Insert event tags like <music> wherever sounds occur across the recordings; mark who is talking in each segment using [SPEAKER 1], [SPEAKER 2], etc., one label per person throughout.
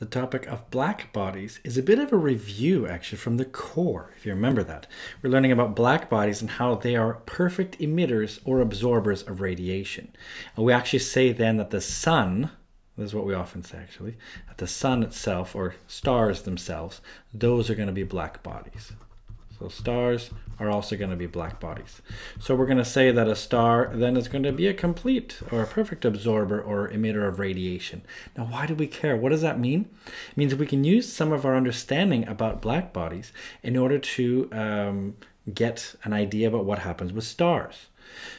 [SPEAKER 1] the topic of black bodies is a bit of a review actually from the core, if you remember that. We're learning about black bodies and how they are perfect emitters or absorbers of radiation. And we actually say then that the sun, this is what we often say actually, that the sun itself or stars themselves, those are going to be black bodies. So stars are also going to be black bodies. So we're going to say that a star then is going to be a complete or a perfect absorber or emitter of radiation. Now, why do we care? What does that mean? It means we can use some of our understanding about black bodies in order to um, get an idea about what happens with stars.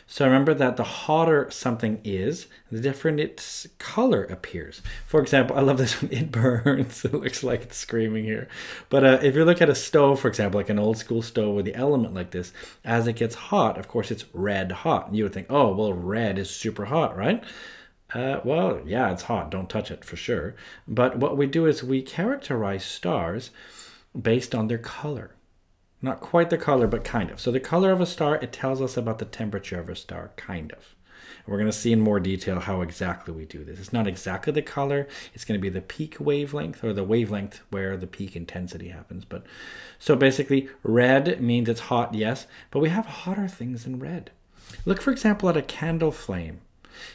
[SPEAKER 1] So remember that the hotter something is, the different its color appears. For example, I love this one, <laughs> it burns. <laughs> it looks like it's screaming here. But uh, if you look at a stove, for example, like an old school stove with the element like this, as it gets hot, of course, it's red hot. And you would think, oh, well, red is super hot, right? Uh, well, yeah, it's hot. Don't touch it for sure. But what we do is we characterize stars based on their color. Not quite the color, but kind of. So the color of a star, it tells us about the temperature of a star, kind of. we're going to see in more detail how exactly we do this. It's not exactly the color. It's going to be the peak wavelength or the wavelength where the peak intensity happens. But So basically, red means it's hot, yes, but we have hotter things than red. Look, for example, at a candle flame.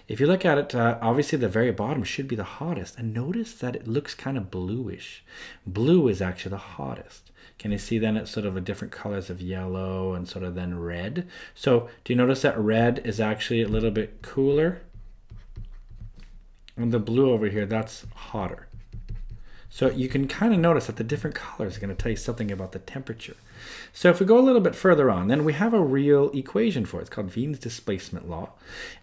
[SPEAKER 1] If you look at it, uh, obviously the very bottom should be the hottest. And notice that it looks kind of bluish. Blue is actually the hottest. Can you see then it's sort of a different colors of yellow and sort of then red? So do you notice that red is actually a little bit cooler? And the blue over here, that's hotter. So you can kind of notice that the different colors are going to tell you something about the temperature. So if we go a little bit further on, then we have a real equation for it. It's called Wien's displacement law.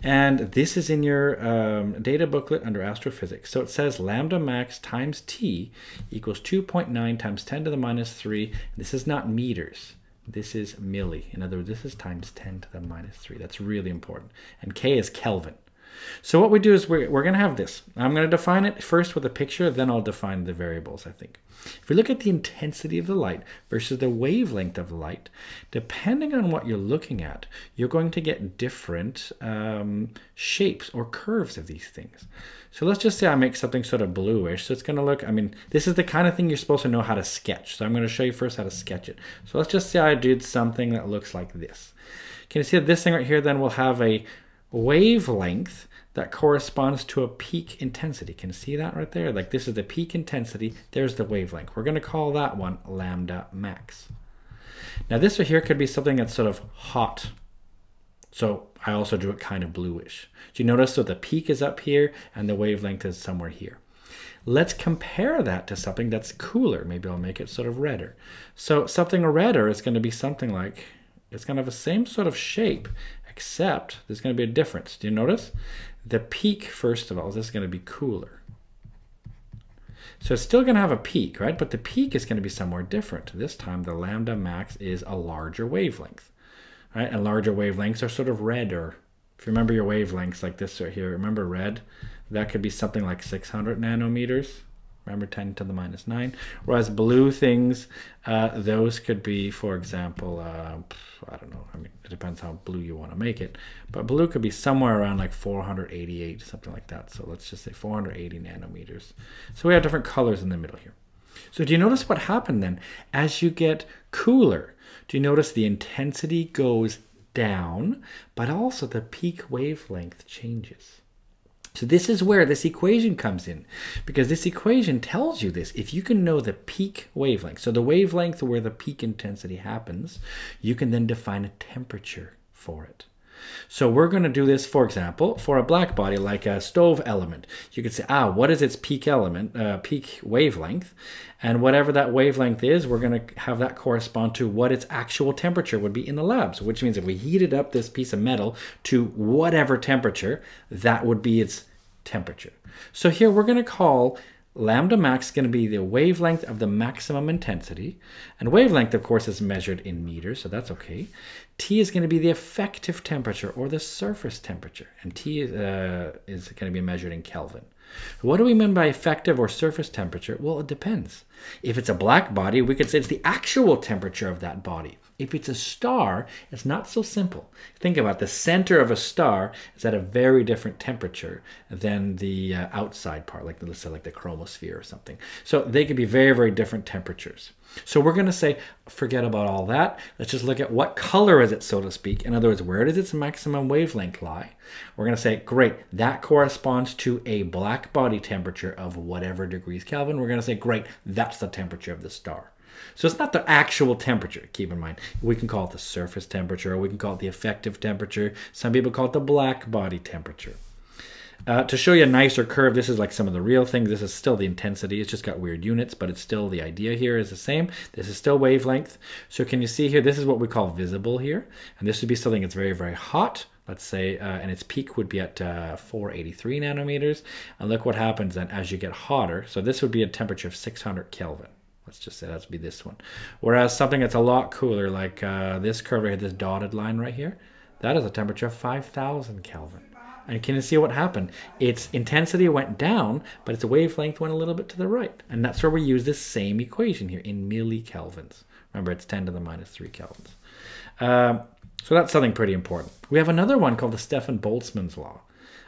[SPEAKER 1] And this is in your um, data booklet under astrophysics. So it says lambda max times t equals 2.9 times 10 to the minus 3. This is not meters. This is milli. In other words, this is times 10 to the minus 3. That's really important. And K is Kelvin. So what we do is we're, we're going to have this. I'm going to define it first with a picture, then I'll define the variables, I think. If we look at the intensity of the light versus the wavelength of the light, depending on what you're looking at, you're going to get different um, shapes or curves of these things. So let's just say I make something sort of bluish. So it's going to look, I mean, this is the kind of thing you're supposed to know how to sketch. So I'm going to show you first how to sketch it. So let's just say I did something that looks like this. Can you see that this thing right here then will have a wavelength that corresponds to a peak intensity. Can you see that right there? Like this is the peak intensity, there's the wavelength. We're gonna call that one lambda max. Now this right here could be something that's sort of hot. So I also drew it kind of bluish. Do you notice that so the peak is up here and the wavelength is somewhere here? Let's compare that to something that's cooler. Maybe I'll make it sort of redder. So something redder is gonna be something like, it's gonna have the same sort of shape except there's going to be a difference. Do you notice? The peak, first of all, is going to be cooler. So it's still going to have a peak, right? But the peak is going to be somewhere different. This time the lambda max is a larger wavelength, right? And larger wavelengths are sort of red or if you remember your wavelengths like this right here, remember red? That could be something like 600 nanometers, Remember 10 to the minus 9. Whereas blue things, uh, those could be, for example, uh, I don't know. I mean, it depends how blue you want to make it. But blue could be somewhere around like 488, something like that. So let's just say 480 nanometers. So we have different colors in the middle here. So do you notice what happened then? As you get cooler, do you notice the intensity goes down, but also the peak wavelength changes? So this is where this equation comes in because this equation tells you this. If you can know the peak wavelength, so the wavelength where the peak intensity happens, you can then define a temperature for it. So we're going to do this, for example, for a black body like a stove element. You could say, ah, what is its peak element, uh, peak wavelength? And whatever that wavelength is, we're going to have that correspond to what its actual temperature would be in the labs, which means if we heated up this piece of metal to whatever temperature, that would be its temperature. So here we're going to call lambda max going to be the wavelength of the maximum intensity. And wavelength, of course, is measured in meters, so that's okay. T is going to be the effective temperature or the surface temperature, and T is, uh, is going to be measured in Kelvin. What do we mean by effective or surface temperature? Well, it depends. If it's a black body, we could say it's the actual temperature of that body. If it's a star, it's not so simple. Think about it. the center of a star is at a very different temperature than the uh, outside part, like the, let's say like the chromosphere or something. So they could be very, very different temperatures. So we're going to say, forget about all that. Let's just look at what color is it, so to speak. In other words, where does its maximum wavelength lie? We're going to say, great, that corresponds to a black body temperature of whatever degrees Kelvin. We're going to say, great, that's the temperature of the star. So it's not the actual temperature, keep in mind. We can call it the surface temperature, or we can call it the effective temperature. Some people call it the black body temperature. Uh, to show you a nicer curve, this is like some of the real things. This is still the intensity. It's just got weird units, but it's still the idea here is the same. This is still wavelength. So can you see here, this is what we call visible here. And this would be something that's very, very hot let's say, uh, and its peak would be at uh, 483 nanometers. And look what happens then as you get hotter. So this would be a temperature of 600 Kelvin. Let's just say that's be this one. Whereas something that's a lot cooler, like uh, this curve here, this dotted line right here, that is a temperature of 5,000 Kelvin. And can you see what happened? Its intensity went down, but its wavelength went a little bit to the right. And that's where we use this same equation here in millikelvins. Remember, it's 10 to the minus 3 kelvins. Um, so that's something pretty important. We have another one called the Stefan Boltzmann's law.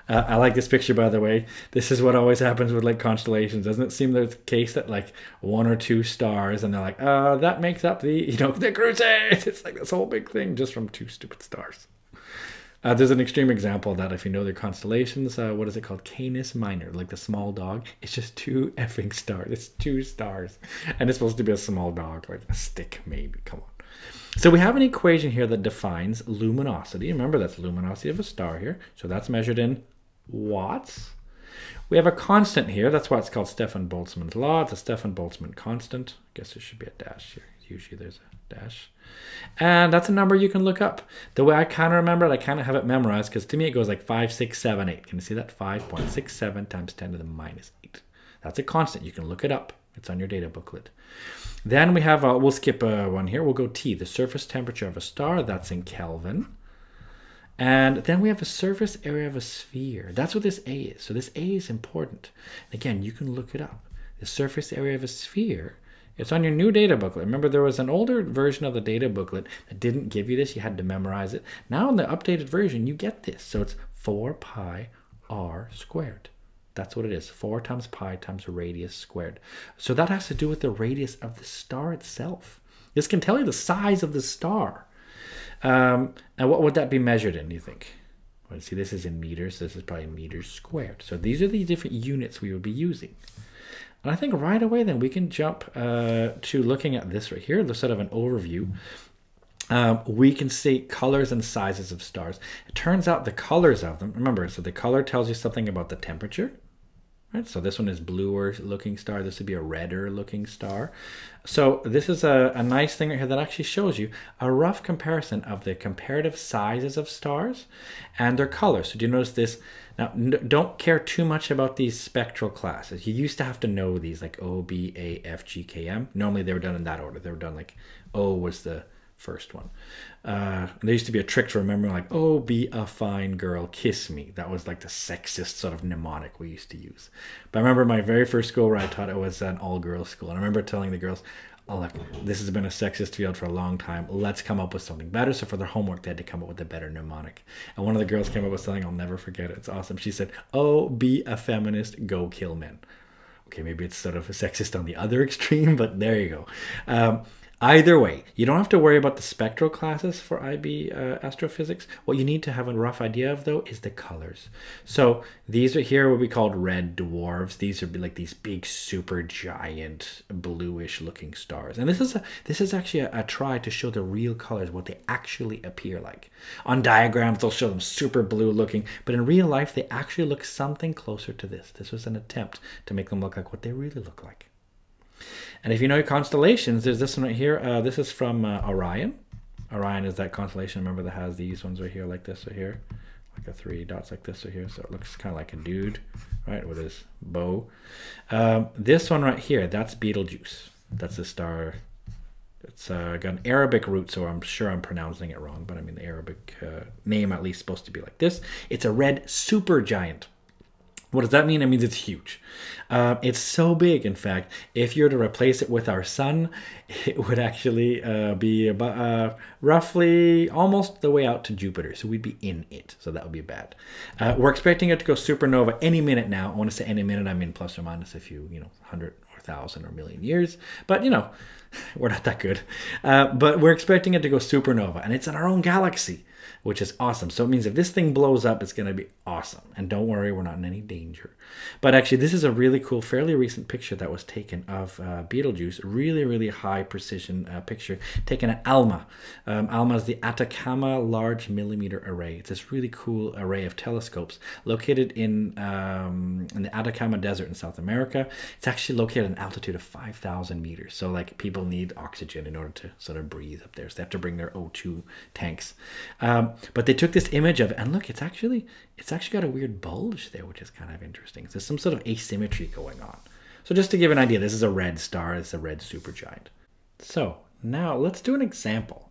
[SPEAKER 1] Uh, I like this picture, by the way. This is what always happens with like constellations. Doesn't it seem the case that like one or two stars, and they're like, uh, that makes up the you know <laughs> the crusade. It's like this whole big thing just from two stupid stars. Uh, there's an extreme example of that if you know their constellations. Uh, what is it called? Canis Minor, like the small dog. It's just two <laughs> effing stars. It's two stars. And it's supposed to be a small dog, like a stick, maybe. Come on. So we have an equation here that defines luminosity. Remember, that's luminosity of a star here. So that's measured in watts. We have a constant here. That's why it's called Stefan Boltzmann's law. It's a Stefan Boltzmann constant. I guess there should be a dash here. Usually there's a dash. And that's a number you can look up. The way I kind of remember it, I kind of have it memorized because to me it goes like 5, 6, 7, 8. Can you see that? 5.67 times 10 to the minus 8. That's a constant. You can look it up. It's on your data booklet. Then we have, a, uh, we'll skip uh, one here. We'll go T, the surface temperature of a star. That's in Kelvin. And then we have a surface area of a sphere. That's what this A is. So this A is important. Again, you can look it up. The surface area of a sphere. It's on your new data booklet. Remember, there was an older version of the data booklet that didn't give you this. You had to memorize it. Now in the updated version, you get this. So it's 4 pi r squared. That's what it is. 4 times pi times radius squared. So that has to do with the radius of the star itself. This can tell you the size of the star. Um, and what would that be measured in, do you think? Well, see, this is in meters. This is probably meters squared. So these are the different units we would be using. And I think right away then we can jump uh, to looking at this right here, the sort of an overview. Um, we can see colors and sizes of stars. It turns out the colors of them, remember, so the color tells you something about the temperature. Right, so this one is bluer looking star. This would be a redder looking star. So this is a, a nice thing right here that actually shows you a rough comparison of the comparative sizes of stars and their colors. So do you notice this? Now, don't care too much about these spectral classes. You used to have to know these like O, B, A, F, G, K, M. Normally they were done in that order. They were done like O was the first one. Uh, there used to be a trick to remember, like, oh, be a fine girl, kiss me. That was like the sexist sort of mnemonic we used to use. But I remember my very first school where I taught, it was an all girls school. And I remember telling the girls, oh, look, this has been a sexist field for a long time. Let's come up with something better. So for their homework, they had to come up with a better mnemonic. And one of the girls came up with something I'll never forget. It. It's awesome. She said, oh, be a feminist, go kill men. Okay, maybe it's sort of sexist on the other <laughs> extreme, but there you go. Um, Either way, you don't have to worry about the spectral classes for IB uh, astrophysics. What you need to have a rough idea of though is the colors. So these are here what be called red dwarfs. These are like these big super giant bluish looking stars. And this is a this is actually a, a try to show the real colors, what they actually appear like. On diagrams, they'll show them super blue looking, but in real life, they actually look something closer to this. This was an attempt to make them look like what they really look like. And if you know constellations, there's this one right here. Uh, this is from uh, Orion. Orion is that constellation, remember, that has these ones right here, like this right here, like a three dots like this right here. So it looks kind of like a dude, right, with his bow. Um, this one right here, that's Betelgeuse. That's the star. It's uh, got an Arabic root, so I'm sure I'm pronouncing it wrong, but I mean, the Arabic uh, name at least supposed to be like this. It's a red supergiant. What does that mean? It means it's huge. Uh, it's so big, in fact, if you're to replace it with our sun, <laughs> it would actually uh, be about, uh, roughly almost the way out to Jupiter. So we'd be in it. So that would be bad. Uh, we're expecting it to go supernova any minute now. I want to say any minute. I mean, plus or minus a few, you know, 100 or 1,000 or million years. But, you know, <laughs> we're not that good. Uh, but we're expecting it to go supernova. And it's in our own galaxy which is awesome. So it means if this thing blows up, it's going to be awesome. And don't worry, we're not in any danger. But actually, this is a really cool, fairly recent picture that was taken of uh, Betelgeuse. Really, really high precision uh, picture taken at ALMA. Um, ALMA is the Atacama Large Millimeter Array. It's this really cool array of telescopes located in, um, in the Atacama Desert in South America. It's actually located at an altitude of 5,000 meters. So like people need oxygen in order to sort of breathe up there. So they have to bring their O2 tanks. Um, um, but they took this image of and look, it's actually it's actually got a weird bulge there, which is kind of interesting. So there's some sort of asymmetry going on. So just to give an idea, this is a red star, it's a red supergiant. So now let's do an example.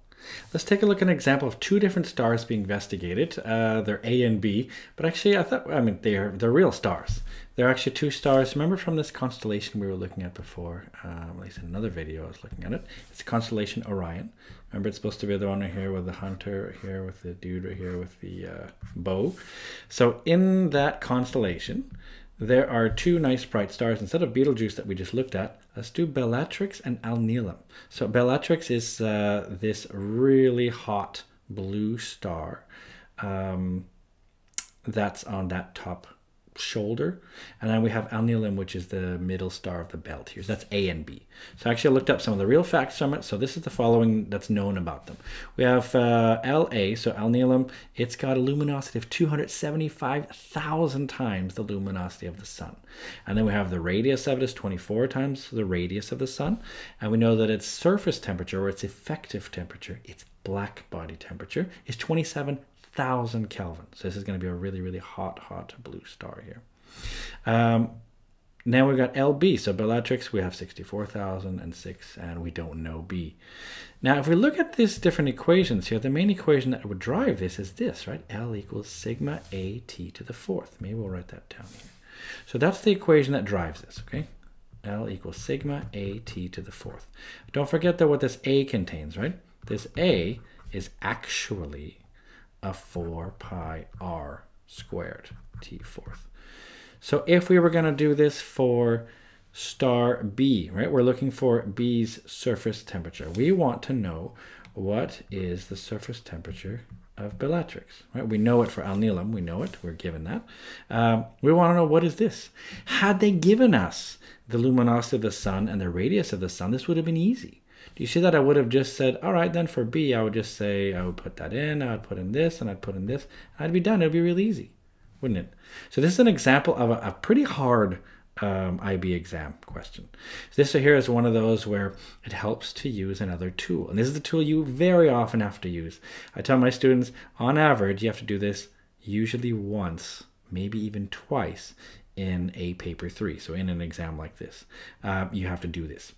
[SPEAKER 1] Let's take a look at an example of two different stars being investigated. Uh, they're A and B, but actually I thought, I mean, they're, they're real stars. There are actually two stars. Remember from this constellation we were looking at before, um, at least in another video I was looking at it. It's the constellation Orion. Remember it's supposed to be the one right here with the hunter right here, with the dude right here with the uh, bow. So in that constellation, there are two nice bright stars. Instead of Betelgeuse that we just looked at, let's do Bellatrix and Alnilam. So Bellatrix is uh, this really hot blue star um, that's on that top shoulder. And then we have alneolum, which is the middle star of the belt here. So that's A and B. So actually I looked up some of the real facts from it. So this is the following that's known about them. We have uh, LA, so alneolum, it's got a luminosity of 275,000 times the luminosity of the sun. And then we have the radius of it is 24 times the radius of the sun. And we know that its surface temperature or its effective temperature, its black body temperature, is 27 thousand Kelvin. So this is going to be a really, really hot, hot blue star here. Um, now we've got LB, so Bellatrix, we have 64,006, and we don't know B. Now, if we look at these different equations here, the main equation that would drive this is this, right? L equals sigma AT to the fourth. Maybe we'll write that down here. So that's the equation that drives this, okay? L equals sigma AT to the fourth. Don't forget, though, what this A contains, right? This A is actually of 4 pi r squared t fourth. So if we were going to do this for star B, right, we're looking for B's surface temperature. We want to know what is the surface temperature of Bellatrix, right? We know it for Alnilam, we know it, we're given that. Um, we want to know what is this? Had they given us the luminosity of the sun and the radius of the sun, this would have been easy. Do you see that I would have just said, all right, then for B, I would just say, I would put that in, I would put in this, and I'd put in this, I'd be done. It would be really easy, wouldn't it? So this is an example of a, a pretty hard um, IB exam question. So this here is one of those where it helps to use another tool. And this is the tool you very often have to use. I tell my students, on average, you have to do this usually once, maybe even twice in a paper three. So in an exam like this, uh, you have to do this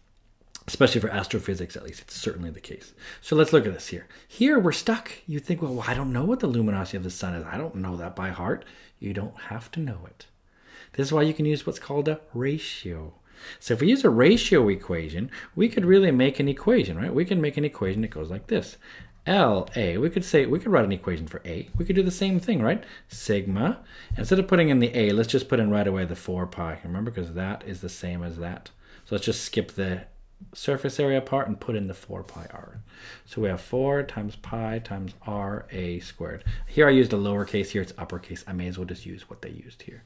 [SPEAKER 1] especially for astrophysics at least it's certainly the case so let's look at this here here we're stuck you think well, well i don't know what the luminosity of the sun is i don't know that by heart you don't have to know it this is why you can use what's called a ratio so if we use a ratio equation we could really make an equation right we can make an equation that goes like this L A, we could say, we could write an equation for A. We could do the same thing, right? Sigma, instead of putting in the A, let's just put in right away the four pi, remember, because that is the same as that. So let's just skip the surface area part and put in the 4 pi r. So we have 4 times pi times r a squared. Here I used a lowercase, here it's uppercase. I may as well just use what they used here.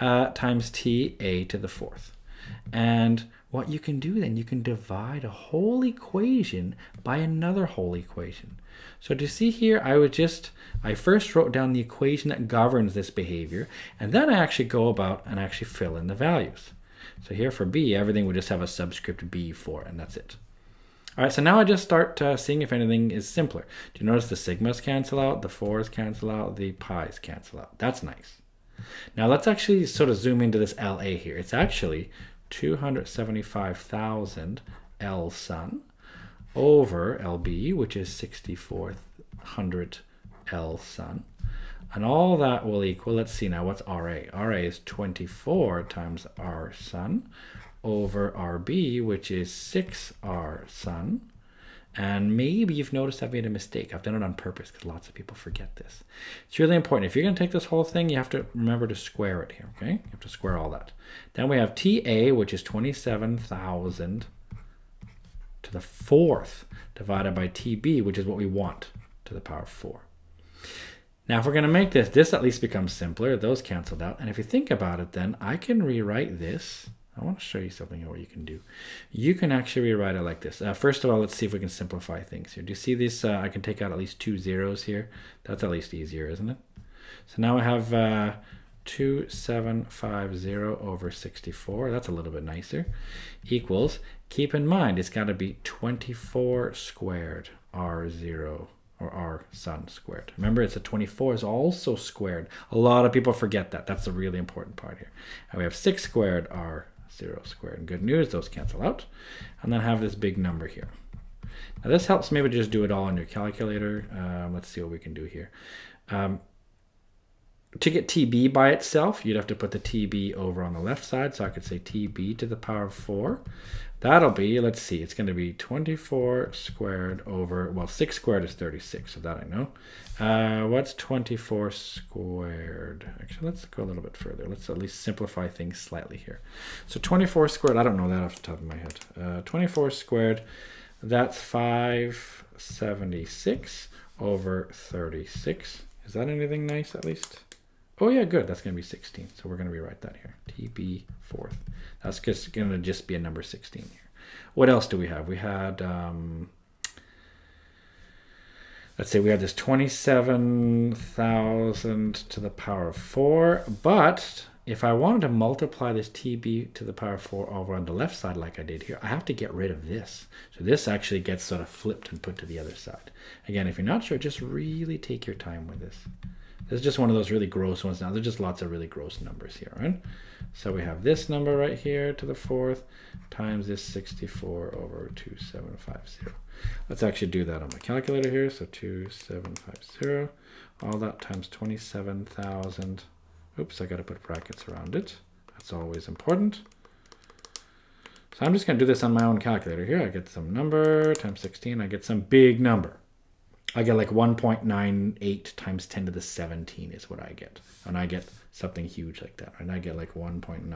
[SPEAKER 1] Uh, times t a to the fourth. And what you can do then, you can divide a whole equation by another whole equation. So to see here, I would just, I first wrote down the equation that governs this behavior, and then I actually go about and actually fill in the values. So here for B, everything would just have a subscript B for and that's it. All right, so now I just start uh, seeing if anything is simpler. Do you notice the sigmas cancel out, the 4s cancel out, the pi's cancel out? That's nice. Now let's actually sort of zoom into this LA here. It's actually 275,000 L sun over LB, which is 6,400 L sun and all that will equal, let's see now, what's RA? RA is 24 times R sun over RB, which is 6R sun. And maybe you've noticed I've made a mistake. I've done it on purpose because lots of people forget this. It's really important. If you're going to take this whole thing, you have to remember to square it here, okay? You have to square all that. Then we have TA, which is 27,000 to the fourth divided by TB, which is what we want to the power of 4. Now, if we're going to make this, this at least becomes simpler. Those canceled out. And if you think about it, then I can rewrite this. I want to show you something here what you can do. You can actually rewrite it like this. Uh, first of all, let's see if we can simplify things here. Do you see this? Uh, I can take out at least two zeros here. That's at least easier, isn't it? So now I have uh, 2750 over 64. That's a little bit nicer. Equals, keep in mind, it's got to be 24 squared R0 or r sun squared. Remember, it's a 24 is also squared. A lot of people forget that. That's the really important part here. And we have 6 squared r 0 squared. And good news, those cancel out. And then have this big number here. Now this helps maybe just do it all on your calculator. Um, let's see what we can do here. Um, to get TB by itself, you'd have to put the TB over on the left side. So I could say TB to the power of 4 That'll be, let's see, it's going to be 24 squared over, well, 6 squared is 36, so that I know. Uh, what's 24 squared? Actually, let's go a little bit further. Let's at least simplify things slightly here. So 24 squared, I don't know that off the top of my head. Uh, 24 squared, that's 576 over 36. Is that anything nice at least? Oh yeah, good. That's going to be 16. So we're going to rewrite that here. TB fourth. That's just going to just be a number 16 here. What else do we have? We had, um, let's say we had this 27,000 to the power of 4. But if I wanted to multiply this TB to the power of 4 over on the left side like I did here, I have to get rid of this. So this actually gets sort of flipped and put to the other side. Again, if you're not sure, just really take your time with this. This is just one of those really gross ones now. There's just lots of really gross numbers here, right? So we have this number right here to the fourth times this 64 over 2750. Let's actually do that on my calculator here. So 2750, all that times 27,000. Oops, I gotta put brackets around it. That's always important. So I'm just gonna do this on my own calculator here. I get some number times 16, I get some big number. I get like 1.98 times 10 to the 17 is what I get. And I get something huge like that. And I get like 1.98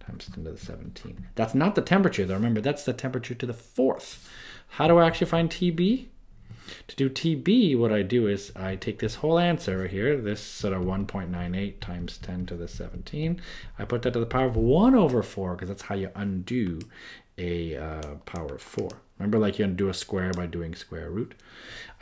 [SPEAKER 1] times 10 to the 17. That's not the temperature though. Remember, that's the temperature to the fourth. How do I actually find TB? To do TB, what I do is I take this whole answer right here, this sort of 1.98 times 10 to the 17. I put that to the power of 1 over 4 because that's how you undo a uh, power of 4. Remember, like you gonna do a square by doing square root.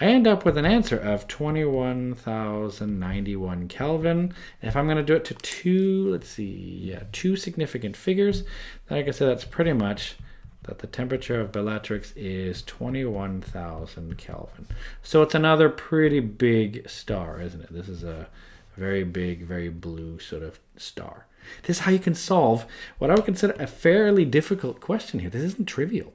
[SPEAKER 1] I end up with an answer of 21,091 Kelvin. if I'm going to do it to two, let's see, yeah, two significant figures, then I can say that's pretty much that the temperature of Bellatrix is 21,000 Kelvin. So it's another pretty big star, isn't it? This is a very big, very blue sort of star. This is how you can solve what I would consider a fairly difficult question here. This isn't trivial.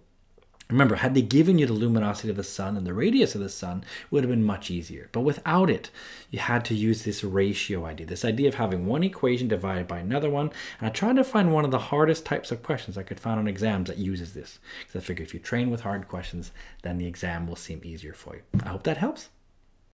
[SPEAKER 1] Remember, had they given you the luminosity of the sun and the radius of the sun, it would have been much easier. But without it, you had to use this ratio idea, this idea of having one equation divided by another one. And I tried to find one of the hardest types of questions I could find on exams that uses this. Because I figure if you train with hard questions, then the exam will seem easier for you. I hope that helps.